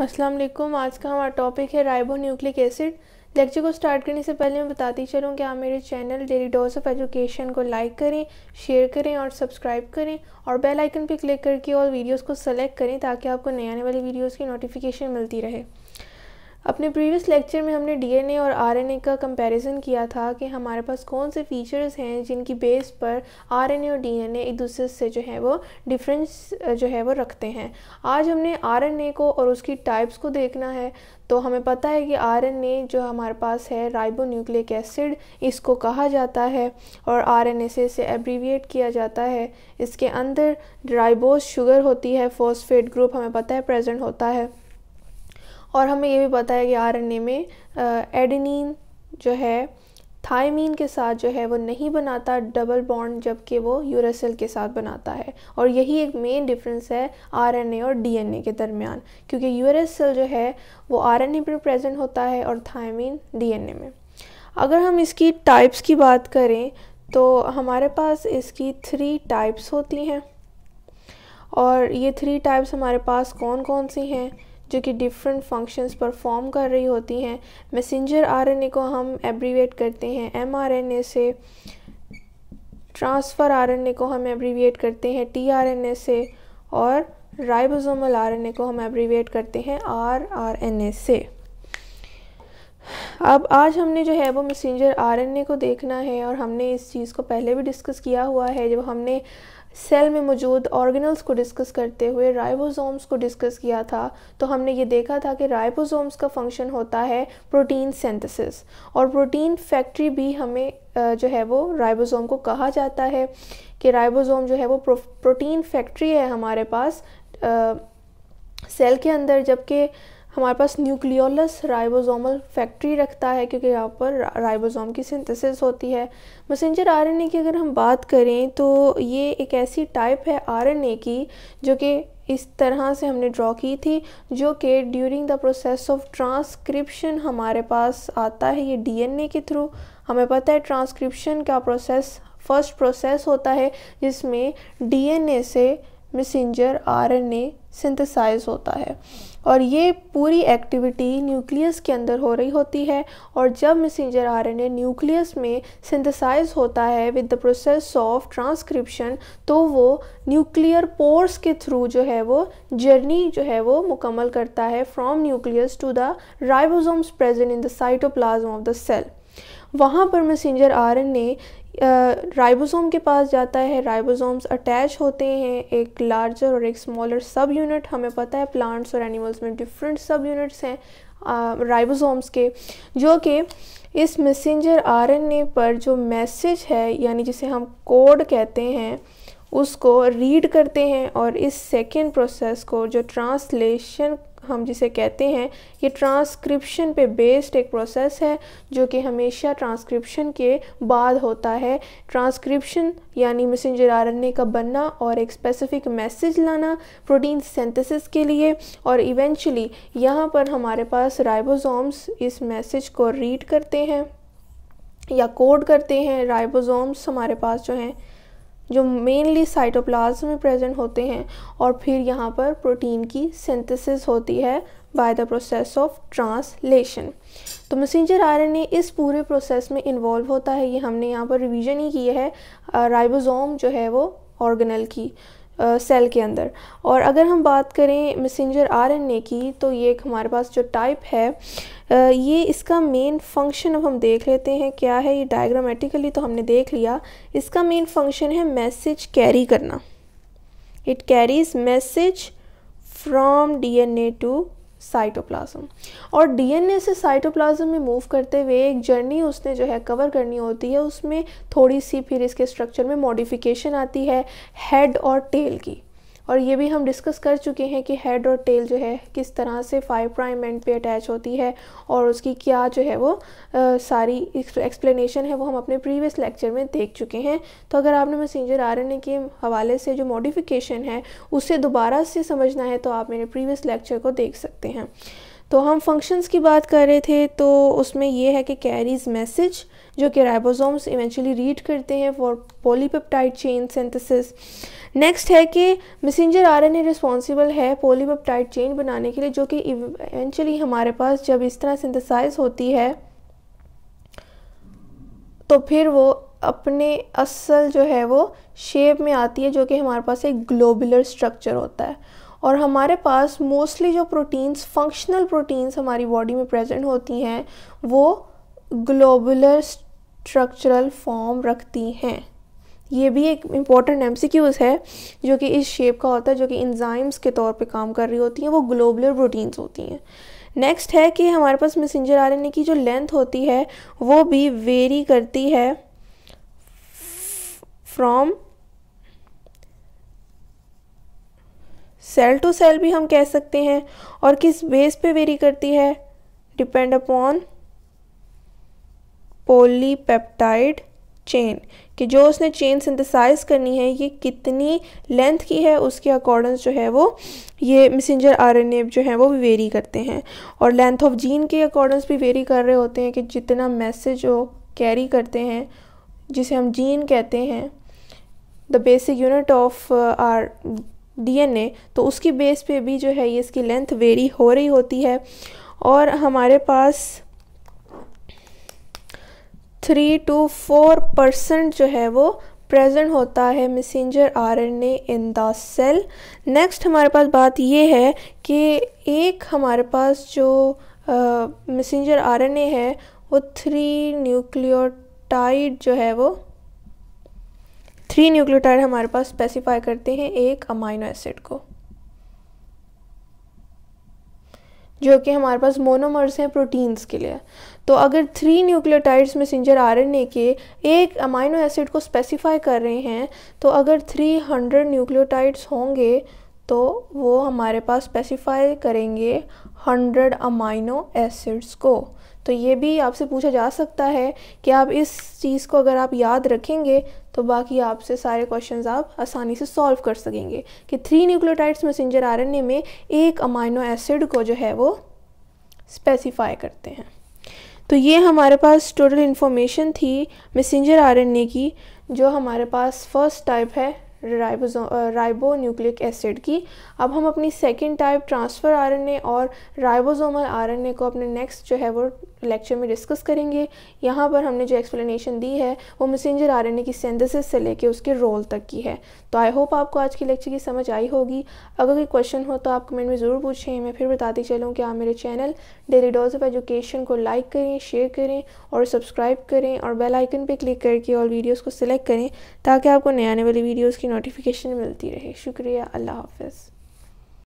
अस्सलाम वालेकुम आज का हमारा टॉपिक है राइबो न्यूक्लिक एसिड लेक्चर को स्टार्ट करने से पहले मैं बताती चलूँ कि आप मेरे channel daily dose of education को लाइक करें शेयर करें और सब्सक्राइब करें और बेल आइकन पर क्लिक करके और वीडियोस को सेलेक्ट करें ताकि आपको नए आने वाली वीडियोस की नोटिफिकेशन मिलती रहे अपने प्रीवियस लेक्चर में हमने डीएनए और आरएनए का कंपैरिजन किया था कि हमारे पास कौन से फीचर्स हैं जिनकी बेस पर आरएनए और डीएनए एक दूसरे से जो है वो डिफरेंस जो है वो रखते हैं आज हमने आरएनए को और उसकी टाइप्स को देखना है तो हमें पता है कि आरएनए जो हमारे पास है राइबो न्यूक्लिक एसिड इसको कहा जाता है और आर से इसे एब्रीविएट किया जाता है इसके अंदर राइबोस शुगर होती है फॉस्फेट ग्रुप हमें पता है प्रेजेंट होता है और हमें ये भी पता है कि आर में एडनिन जो है थायमीन के साथ जो है वो नहीं बनाता डबल बॉन्ड जबकि वो यूरेसिल के साथ बनाता है और यही एक मेन डिफरेंस है आरएनए और डीएनए के दरमियान क्योंकि यूरेसिल जो है वो आरएनए पर प्रेजेंट होता है और थायमीन डीएनए में अगर हम इसकी टाइप्स की बात करें तो हमारे पास इसकी थ्री टाइप्स होती हैं और ये थ्री टाइप्स हमारे पास कौन कौन सी हैं जो कि डिफरेंट फंक्शंस परफॉर्म कर रही होती हैं मैसेंजर आरएनए को हम एब्रीवेट करते हैं एमआरएनए से ट्रांसफ़र आरएनए को हम एब्रीवेट करते हैं टीआरएनए से और राइबोसोमल आरएनए को हम एब्रीवेट करते हैं आर आर एन ए से अब आज हमने जो है वो मैसेंजर आरएनए को देखना है और हमने इस चीज़ को पहले भी डिस्कस किया हुआ है जब हमने सेल में मौजूद ऑर्गेनल्स को डिस्कस करते हुए राइबोसोम्स को डिस्कस किया था तो हमने ये देखा था कि राइबोसोम्स का फंक्शन होता है प्रोटीन सिंथेसिस और प्रोटीन फैक्ट्री भी हमें जो है वो राइबोसोम को कहा जाता है कि राइबोसोम जो है वो प्रो, प्रोटीन फैक्ट्री है हमारे पास सेल के अंदर जबकि हमारे पास न्यूक्लियोलस राइबोसोमल फैक्ट्री रखता है क्योंकि यहाँ पर राइबोसोम की सिंथेसिस होती है मैसेंजर आरएनए की अगर हम बात करें तो ये एक ऐसी टाइप है आरएनए की जो कि इस तरह से हमने ड्रॉ की थी जो कि during the process of transcription हमारे पास आता है ये डीएनए के थ्रू हमें पता है ट्रांसक्रिप्शन का प्रोसेस फर्स्ट प्रोसेस होता है जिसमें डीएनए से मैसेंजर आरएनए सिंथेसाइज होता है और ये पूरी एक्टिविटी न्यूक्लियस के अंदर हो रही होती है और जब मैसेंजर आरएनए न्यूक्लियस में सिंथेसाइज होता है with the process of transcription तो वो न्यूक्लियर पोर्स के थ्रू जो है वो जर्नी जो है वो मुकम्मल करता है from nucleus to the ribosomes present in the cytoplasm of the cell वहाँ पर मैसेंजर आर राइबोसोम के पास जाता है राइबोसोम्स अटैच होते हैं एक लार्जर और एक स्मॉलर सब यूनिट हमें पता है प्लांट्स और एनिमल्स में डिफरेंट सब यूनिट्स हैं राइबोसोम्स के जो कि इस मैसेंजर आरएनए पर जो मैसेज है यानी जिसे हम कोड कहते हैं उसको रीड करते हैं और इस सेकेंड प्रोसेस को जो ट्रांसलेशन हम जिसे कहते हैं ये ट्रांसक्रिप्शन पे बेस्ड एक प्रोसेस है जो कि हमेशा ट्रांसक्रिप्शन के बाद होता है ट्रांसक्रिप्शन यानी मैसेंजर आरएनए का बनना और एक स्पेसिफिक मैसेज लाना प्रोटीन सिंथेसिस के लिए और इवेंचुअली यहाँ पर हमारे पास राइबोसोम्स इस मैसेज को रीड करते हैं या कोड करते हैं राइबोसोम्स हमारे पास जो हैं जो मेनली साइटोप्लाज्म में प्रेजेंट होते हैं और फिर यहाँ पर प्रोटीन की सिंथेसिस होती है by the process of translation तो मैसेंजर आरएनए इस पूरे प्रोसेस में इन्वॉल्व होता है ये हमने यहाँ पर रिवीजन ही किया है राइबोसोम जो है वो ऑर्गेनल की सेल के अंदर और अगर हम बात करें मैसेंजर आरएनए की तो ये एक हमारे पास जो टाइप है ये इसका मेन फंक्शन अब हम देख लेते हैं क्या है ये डायग्रामेटिकली तो हमने देख लिया इसका मेन फंक्शन है मैसेज कैरी करना it carries message from DNA to cytoplasm और डीएनए से साइटोप्लाज्म में मूव करते हुए एक जर्नी उसने जो है कवर करनी होती है उसमें थोड़ी सी फिर इसके स्ट्रक्चर में मॉडिफिकेशन आती है हेड और टेल की और ये भी हम डिस्कस कर चुके हैं कि हेड और टेल जो है किस तरह से फाइव प्राइम एंड पे अटैच होती है और उसकी क्या जो है वो आ, सारी एक्सप्लेनेशन है वो हम अपने प्रीवियस लेक्चर में देख चुके हैं तो अगर आपने मैसेंजर आर के हवाले से जो मॉडिफिकेशन है उसे दोबारा से समझना है तो आप मेरे प्रीवियस लेक्चर को देख सकते हैं तो हम फंक्शंस की बात कर रहे थे तो उसमें यह है कि कैरीज मैसेज जो कि राइबोसोम्स इवेंचुअली रीड करते हैं for polypeptide chain synthesis next है कि मैसेंजर आरएनए रिस्पॉन्सिबल है पॉलीपेप्टाइड चेन बनाने के लिए जो कि इवेंचुअली हमारे पास जब इस तरह सिंथेसाइज होती है तो फिर वो अपने असल जो है वो शेप में आती है जो कि हमारे पास एक ग्लोबुलर स्ट्रक्चर होता है और हमारे पास मोस्टली जो प्रोटीन्स फंक्शनल प्रोटीन्स हमारी बॉडी में प्रेजेंट होती हैं वो ग्लोबुलर स्ट्रक्चरल फॉर्म रखती हैं ये भी एक इम्पॉर्टेंट एम है जो कि इस शेप का होता है जो कि इंजाइम्स के तौर पे काम कर रही होती हैं वो ग्लोबुलर प्रोटीन्स होती हैं नेक्स्ट है कि हमारे पास मैसेंजर आर की जो लेंथ होती है वो भी वेरी करती है फ्रॉम सेल टू सेल भी हम कह सकते हैं और किस बेस पे वेरी करती है डिपेंड अपॉन पोलीपेप्टाइड चेन कि जो उसने चेन सिंथेसाइज करनी है ये कितनी लेंथ की है उसके अकॉर्डेंस जो है वो ये मैसेंजर आरएनए जो है वो भी वेरी करते हैं और लेंथ ऑफ जीन के अकॉर्डेंस भी वेरी कर रहे होते हैं कि जितना मैसेज वो कैरी करते हैं जिसे हम जीन कहते हैं the basic unit of our DNA तो उसकी बेस पे भी जो है ये इसकी लेंथ वेरी हो रही होती है और हमारे पास थ्री टू फोर परसेंट जो है वो प्रेजेंट होता है messenger RNA in the cell next हमारे पास बात ये है कि एक हमारे पास जो मैसेंजर आरएनए है वो थ्री न्यूक्लियोटाइड जो है वो थ्री न्यूक्लियोटाइड हमारे पास स्पेसिफाई करते हैं एक अमाइनो एसिड को जो कि हमारे पास मोनोमर्स हैं प्रोटीन्स के लिए तो अगर थ्री न्यूक्लियोटाइड्स मैसेंजर आरएनए के एक अमाइनो एसिड को स्पेसिफाई कर रहे हैं तो अगर थ्री हंड्रेड न्यूक्लियोटाइड्स होंगे तो वो हमारे पास स्पेसिफाई करेंगे हंड्रेड अमाइनो एसिड्स को तो ये भी आपसे पूछा जा सकता है कि आप इस चीज़ को अगर आप याद रखेंगे तो बाकी आपसे सारे क्वेश्चंस आप आसानी से सॉल्व कर सकेंगे कि थ्री न्यूक्लियोटाइड्स मैसेंजर आरएनए में एक अमाइनो एसिड को जो है वो स्पेसिफाई करते हैं तो ये हमारे पास टोटल इन्फॉर्मेशन थी मैसेंजर आरएनए की जो हमारे पास फर्स्ट टाइप है राइबो न्यूक्लिक एसिड की अब हम अपनी सेकेंड टाइप ट्रांसफ़र आरएनए और राइबोसोमल आरएनए को अपने नेक्स्ट जो है वो लेक्चर में डिस्कस करेंगे यहाँ पर हमने जो एक्सप्लेनेशन दी है वो मैसेंजर आरएनए की सेंथेसिस से लेके उसके रोल तक की है तो आई होप आपको आज के लेक्चर की समझ आई होगी अगर कोई क्वेश्चन हो तो आप कमेंट में ज़रूर पूछें मैं फिर बताती चलूँ कि आप मेरे channel daily dose of education को लाइक करें शेयर करें और सब्सक्राइब करें और बेल आइकन पर क्लिक करके और वीडियोज़ को सिलेक्ट करें ताकि आपको नए आने वाली वीडियोज़ की नोटिफिकेशन मिलती रहे शुक्रिया अल्लाह हाफ